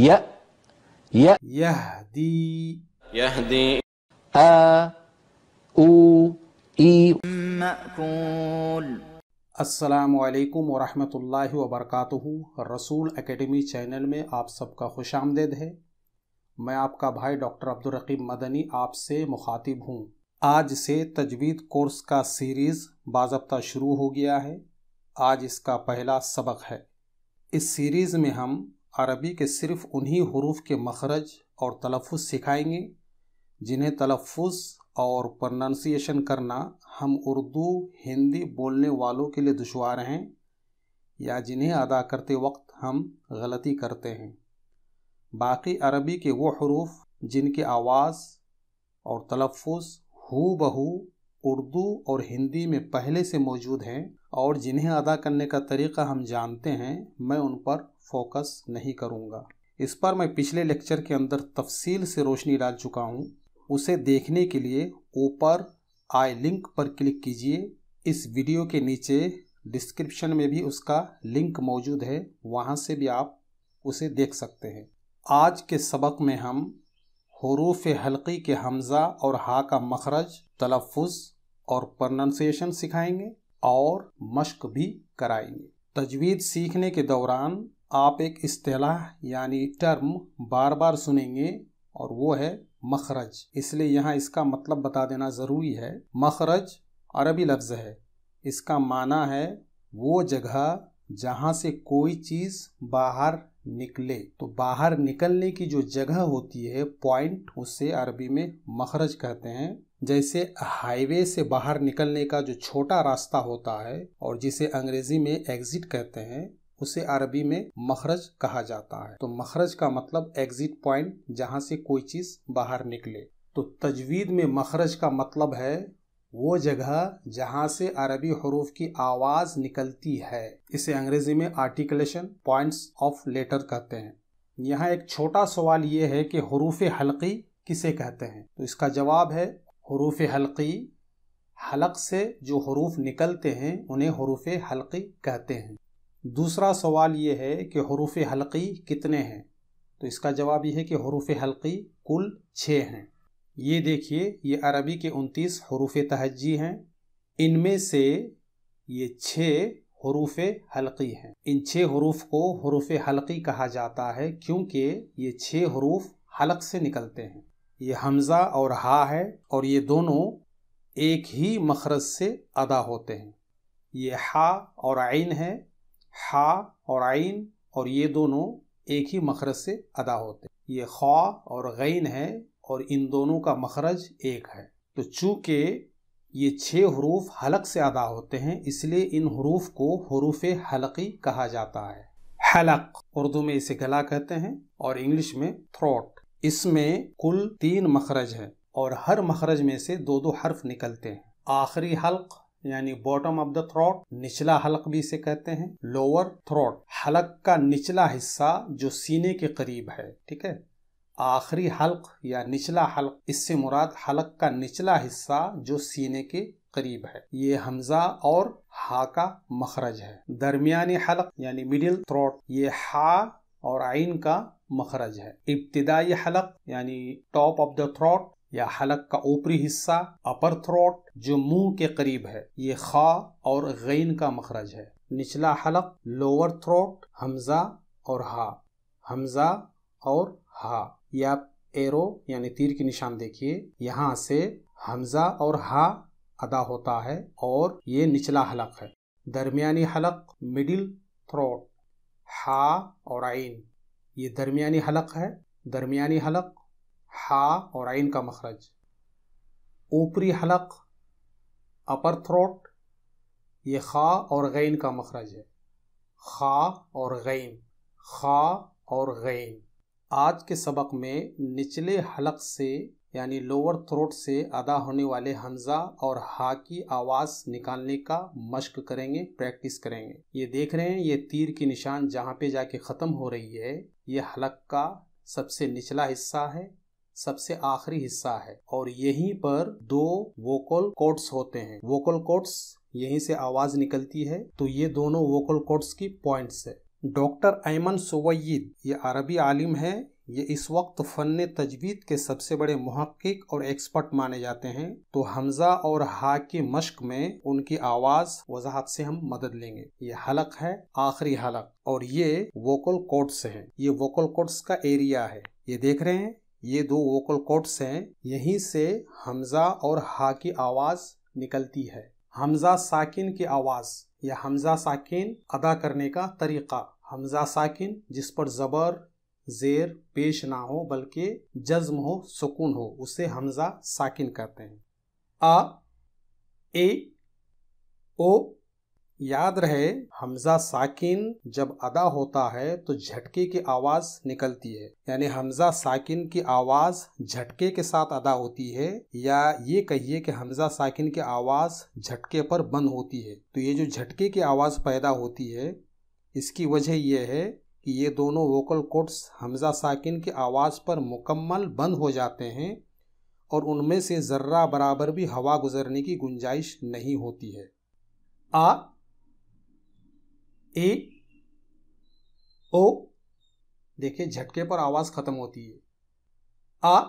य य यहदी यहदी अ उ ई मकूल अस्सलाम वालेकुम वरहमतुल्लाहि वबरकातुहू रसूल एकेडमी चैनल में आप सबका खुश आमदेद है मैं आपका भाई डॉक्टर अब्दुलरकीब मदनी आपसे मुखातिब हूँ आज से तजवीद कोर्स का सीरीज़ बाबा शुरू हो गया है आज इसका पहला सबक है इस सीरीज़ में हम अरबी के सिर्फ उन्हीं हरूफ के मखरज और तलफ़ सिखाएंगे जिन्हें तलफ़ और प्रोनाउंसिएशन करना हम उर्दू हिंदी बोलने वालों के लिए दुशवार हैं या जिन्हें अदा करते वक्त हम गलती करते हैं बाकी अरबी के वो हरूफ जिनके आवाज़ और तलफ़ हु बहू उर्दू और हिंदी में पहले से मौजूद हैं और जिन्हें अदा करने का तरीका हम जानते हैं मैं उन पर फोकस नहीं करूँगा इस पर मैं पिछले लेक्चर के अंदर तफसील से रोशनी डाल चुका हूँ उसे देखने के लिए ऊपर आई लिंक पर क्लिक कीजिए इस वीडियो के नीचे डिस्क्रिप्शन में भी उसका लिंक मौजूद है वहाँ से भी आप उसे देख सकते हैं आज के सबक में हम हरूफ हल्की के हमज़ा और हा का मखरज तलफ़ और प्रोनाशिएशन सिखाएंगे और मश्क भी कराएंगे तजवीद सीखने के दौरान आप एक अतलाह यानी टर्म बार बार सुनेंगे और वो है मखरज इसलिए यहाँ इसका मतलब बता देना ज़रूरी है मखरज अरबी लफ्ज़ है इसका माना है वो जगह जहाँ से कोई चीज़ बाहर निकले तो बाहर निकलने की जो जगह होती है पॉइंट उसे अरबी में मखरज कहते हैं जैसे हाईवे से बाहर निकलने का जो छोटा रास्ता होता है और जिसे अंग्रेजी में एग्जिट कहते हैं उसे अरबी में मखरज कहा जाता है तो मखरज का मतलब एग्जिट पॉइंट जहाँ से कोई चीज़ बाहर निकले तो तजवीद में मखरज का मतलब है वो जगह जहाँ से अरबी हरूफ की आवाज़ निकलती है इसे अंग्रेजी में आर्टिकुलेशन पॉइंट्स ऑफ लेटर कहते हैं यहाँ एक छोटा सवाल ये है कि हरूफ हल्की किसे कहते हैं तो इसका जवाब है हरूफ हल्की हलक से जो हरूफ निकलते हैं उन्हें हरूफ हल्की कहते हैं दूसरा सवाल ये है कि हरूफ हल्की कितने हैं तो इसका जवाब ये है कि हरूफ हल्की कुल छः हैं ये देखिए ये अरबी के उनतीस हरूफ तहजी हैं इनमें से ये छः हरूफ हल्की हैं इन छः हरूफ को हरूफ हल्की कहा जाता है क्योंकि ये छः हरूफ हलक से निकलते हैं ये हमज़ा और हा है और ये दोनों एक ही मखरज से अदा होते हैं ये हा और आइन है हा और आइन और ये दोनों एक ही मखरज से अदा होते हैं ये ख्वा और गैन है और इन दोनों का मखरज एक है तो चूंकि ये छः हरूफ हलक से अदा होते हैं इसलिए इन हरूफ को हरूफ हलकी कहा जाता है हलक उर्दू में इसे गला कहते हैं और इंग्लिश में थ्रोट इसमें कुल तीन मखरज है और हर मखरज में से दो दो हर्फ निकलते हैं आखिरी हल्क यानी बॉटम ऑफ द थ्रोट निचला हलक भी इसे कहते हैं लोअर थ्रोट हलक का निचला हिस्सा जो सीने के करीब है ठीक है आखिरी हल्क या निचला हल्क इससे मुराद हलक का निचला हिस्सा जो सीने के करीब है ये हमजा और हा का मखरज है दरमियानी हलक यानी मिडिल थ्रोट ये हा और आइन का मखरज है इब्तदाई हलक यानी टॉप ऑफ द थ्रोट या हलक का ऊपरी हिस्सा अपर थ्रोट जो मुंह के करीब है ये खा और गैन का मखरज है निचला हलक लोअर थ्रोट हमजा और हा हमजा और हा या आप एरो यानी तीर की निशान देखिए यहाँ से हमजा और हा अदा होता है और ये निचला हलक है दरमियानी हलक मिडिल थ्रोट हा और आइन ये दरमियानी हलक है दरमियानी हलक हा और आइन का मखरज ऊपरी हलक अपर थ्रोट ये खा और गैन का मखरज है खा और गैन खा और गैन आज के सबक में निचले हलक से यानी लोअर थ्रोट से अदा होने वाले हमजा और हा की आवाज़ निकालने का मश्क करेंगे प्रैक्टिस करेंगे ये देख रहे हैं ये तीर की निशान जहाँ पे जाके ख़त्म हो रही है ये हलक का सबसे निचला हिस्सा है सबसे आखिरी हिस्सा है और यहीं पर दो वोकल कोट्स होते हैं वोकल कोट्स यहीं से आवाज़ निकलती है तो ये दोनों वोकल कोट्स की पॉइंट्स है डॉक्टर ऐमन सोवैद ये अरबी आलिम है ये इस वक्त फन तजवीद के सबसे बड़े महक्क और एक्सपर्ट माने जाते हैं तो हमजा और हा की मश्क में उनकी आवाज़ वजाहत से हम मदद लेंगे ये हलक है आखिरी हलक और ये वोकल कोड्स है ये वोकल कोड्स का एरिया है ये देख रहे हैं ये दो वोकल कोड्स हैं यहीं से हमजा और हा की आवाज़ निकलती है हमजा साकिन की आवाज़ या हमजा साकिन अदा करने का तरीका हमजा साकिन जिस पर ज़बर जेर पेश ना हो बल्कि जज्म हो सुकून हो उसे हमजा साकिन कहते हैं आ ए ओ याद रहे हमजा साकिन जब अदा होता है तो झटके की आवाज निकलती है यानी हमजा साकिन की आवाज झटके के साथ अदा होती है या ये कहिए कि हमजा साकिन की आवाज झटके पर बंद होती है तो ये जो झटके की आवाज पैदा होती है इसकी वजह यह है कि ये दोनों वोकल कोड्स हमजा साकिन की आवाज़ पर मुकम्मल बंद हो जाते हैं और उनमें से ज़र्रा बराबर भी हवा गुजरने की गुंजाइश नहीं होती है आ ए ओ देखिए झटके पर आवाज़ ख़त्म होती है आ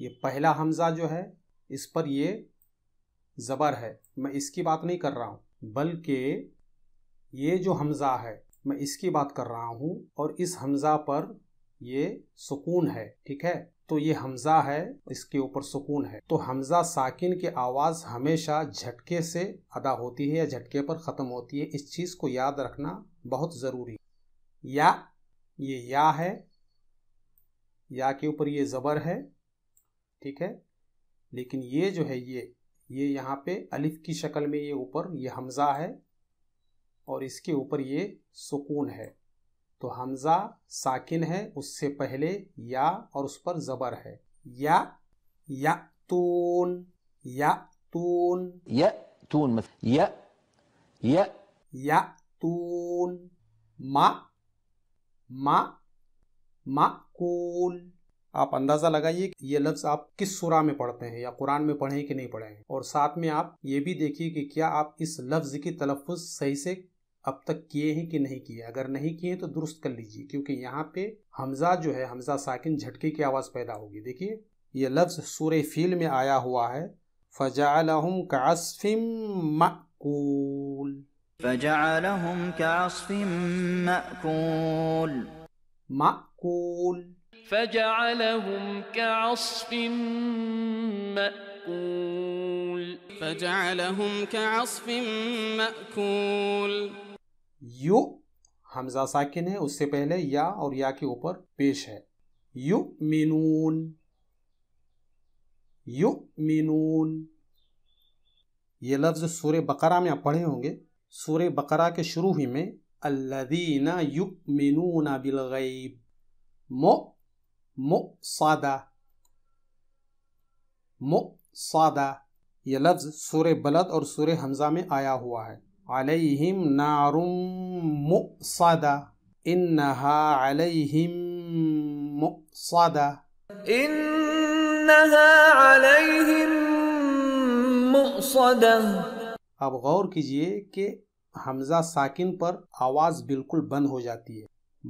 ये पहला हमज़ा जो है इस पर ये ज़बर है मैं इसकी बात नहीं कर रहा हूँ बल्कि ये जो हमज़ा है मैं इसकी बात कर रहा हूँ और इस हमजा पर ये सुकून है ठीक है तो ये हमजा है इसके ऊपर सुकून है तो हमजा साकिन की आवाज हमेशा झटके से अदा होती है या झटके पर खत्म होती है इस चीज को याद रखना बहुत जरूरी या ये या है या के ऊपर ये जबर है ठीक है लेकिन ये जो है ये ये यहाँ पे अलिफ की शक्ल में ये ऊपर ये हमजा है और इसके ऊपर ये सुकून है तो हमज़ा साकिन है उससे पहले या और उस पर ज़बर है या या तून या तून या तून मत या या या तून मा मा कून आप अंदाज़ा लगाइए कि ये लफ्ज़ आप किस सुरा में पढ़ते हैं या कुरान में पढ़े कि नहीं पढ़े हैं और साथ में आप ये भी देखिए कि क्या आप इस लफ्ज़ की तलफ़ सही से अब तक किए हैं कि नहीं किए अगर नहीं किए तो दुरुस्त कर लीजिए क्योंकि यहाँ पे हमजा जो है हमजा साकिन झटके की आवाज़ पैदा होगी देखिए ये लफ्ज़ सूर फील में आया हुआ है फजाल कासफिम मकूल मकूल मकूल فجعلهم كعصف مأكول فجعلهم كعصف مأكول यू हमजा साकिन है उससे पहले या और या के ऊपर पेश है यू मिनून यू मिनून ये लफ्ज़ सूर्य बकरा में आप पढ़े होंगे सूर्य बकरा के शुरू ही में अल्लदीना युक मिनूना गईब मो मो सादा मो सादा ये लफ्ज़ सूर्य बलद और सूर्य हमज़ा में आया हुआ है عليهم نار مؤصدة إنها عليهم مؤصدة إنها عليهم مؤصدة اب غور کیجئے کہ حمزہ ساکن پر آواز بالکل بند ہو جاتی ہے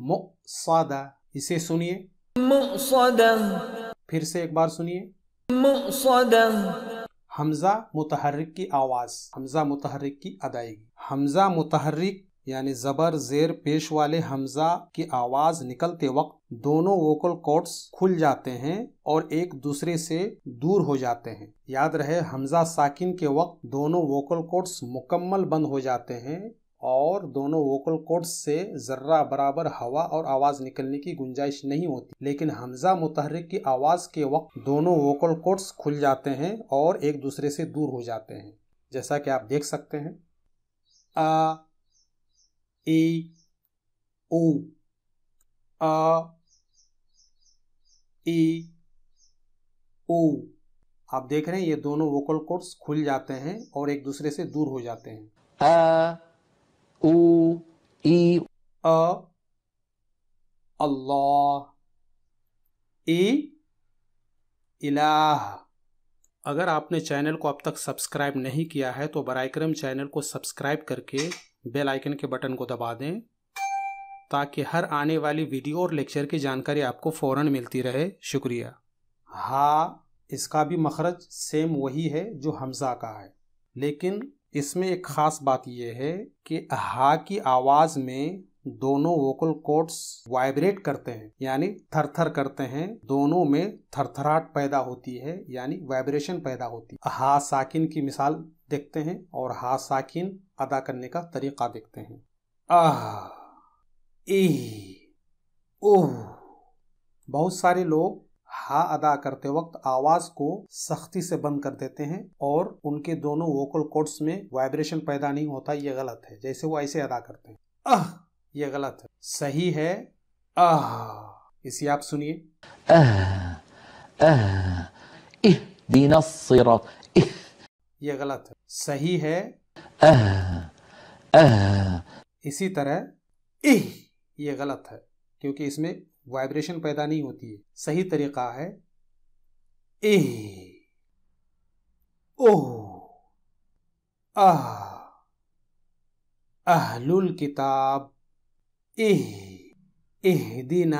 مؤصدة اسے سنیے مؤصدة پھر سے ایک بار سنیے مؤصدة हमजा मुतहरक की आवाज़ हमजा मुतहरक की अदायगी हमजा मुतहरक यानी ज़बर ज़ेर पेश वाले हमज़ा की आवाज़ निकलते वक्त दोनों वोकल कॉर्ड्स खुल जाते हैं और एक दूसरे से दूर हो जाते हैं याद रहे हमज़ा साकिन के वक्त दोनों वोकल कॉर्ड्स मुकम्मल बंद हो जाते हैं और दोनों वोकल कोड्स से ज़र्रा बराबर हवा और आवाज़ निकलने की गुंजाइश नहीं होती लेकिन हमजा मुतहरक की आवाज़ के वक्त दोनों वोकल कोड्स खुल जाते हैं और एक दूसरे से दूर हो जाते हैं जैसा कि आप देख सकते हैं आ ई ओ आ ए, ओ आप देख रहे हैं ये दोनों वोकल कोड्स खुल जाते हैं और एक दूसरे से दूर हो जाते हैं आ, U, I A, Allah, I Ilah अगर आपने चैनल को अब तक सब्सक्राइब नहीं किया है तो बर करम चैनल को सब्सक्राइब करके बेल आइकन के बटन को दबा दें ताकि हर आने वाली वीडियो और लेक्चर की जानकारी आपको फ़ौर मिलती रहे शुक्रिया हा इसका भी मखरज सेम वही है जो हमज़ा का है लेकिन इसमें एक ख़ास बात यह है कि हा की आवाज़ में दोनों वोकल कोड्स वाइब्रेट करते हैं यानी थरथर करते हैं दोनों में थरथराहट पैदा होती है यानी वाइब्रेशन पैदा होती है हा साकिन की मिसाल देखते हैं और हा साकिन अदा करने का तरीका देखते हैं आह ई ओह बहुत सारे लोग हा अदा करते वक्त आवाज को सख्ती से बंद कर देते हैं और उनके दोनों वोकल कोड्स में वाइब्रेशन पैदा नहीं होता ये गलत है जैसे वो ऐसे अदा करते हैं अह ये गलत है सही है अह इसे आप सुनिए ये गलत है सही है अह अह इसी तरह इह ये गलत है क्योंकि इसमें वाइब्रेशन पैदा नहीं होती है सही तरीका है ए ओह आह अहलुल किताब एह एह दिना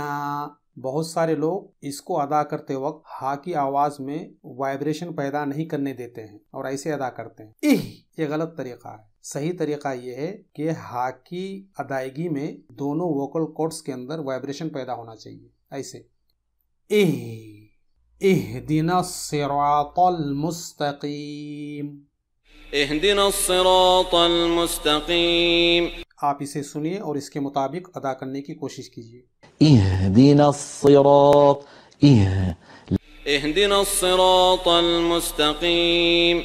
बहुत सारे लोग इसको अदा करते वक्त हा की आवाज में वाइब्रेशन पैदा नहीं करने देते हैं और ऐसे अदा करते हैं एह ये गलत तरीका है सही तरीका ये है कि हा की अदायगी में दोनों वोकल कोड्स के अंदर वाइब्रेशन पैदा होना चाहिए ऐसे एह एह दिन मुस्तकीम एह दिन मुस्तकीम आप इसे सुनिए और इसके मुताबिक अदा करने की कोशिश कीजिए एह اهدنا الصراط المستقيم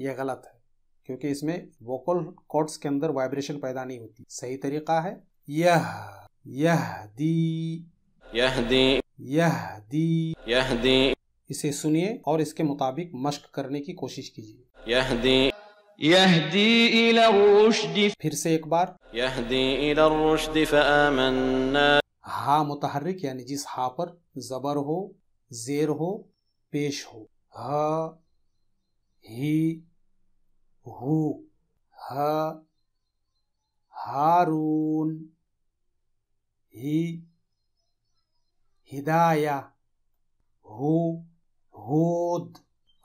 यह गलत है क्योंकि इसमें वोकल कॉर्ड्स के अंदर वाइब्रेशन पैदा नहीं होती सही तरीका है यह यह दी यह दी यह दी यह दी इसे सुनिए और इसके मुताबिक मश्क करने की कोशिश कीजिए यह दी यह दी फिर से एक बार यह दी हा मुतहरिक यानी जिस हा पर जबर हो जेर हो पेश हो हा ही हु ह हारून ही हिदाया हो होद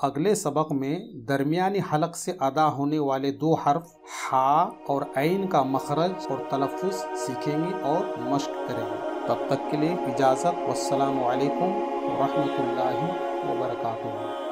अगले सबक में दरमियानी हलक से अदा होने वाले दो हर्फ हा और ऐन का मखरज और तलफ़ सीखेंगे और मश्क करेंगे तब तक के लिए इजाज़त वालेकुम रहमतुल्लाहि वबरकातुहू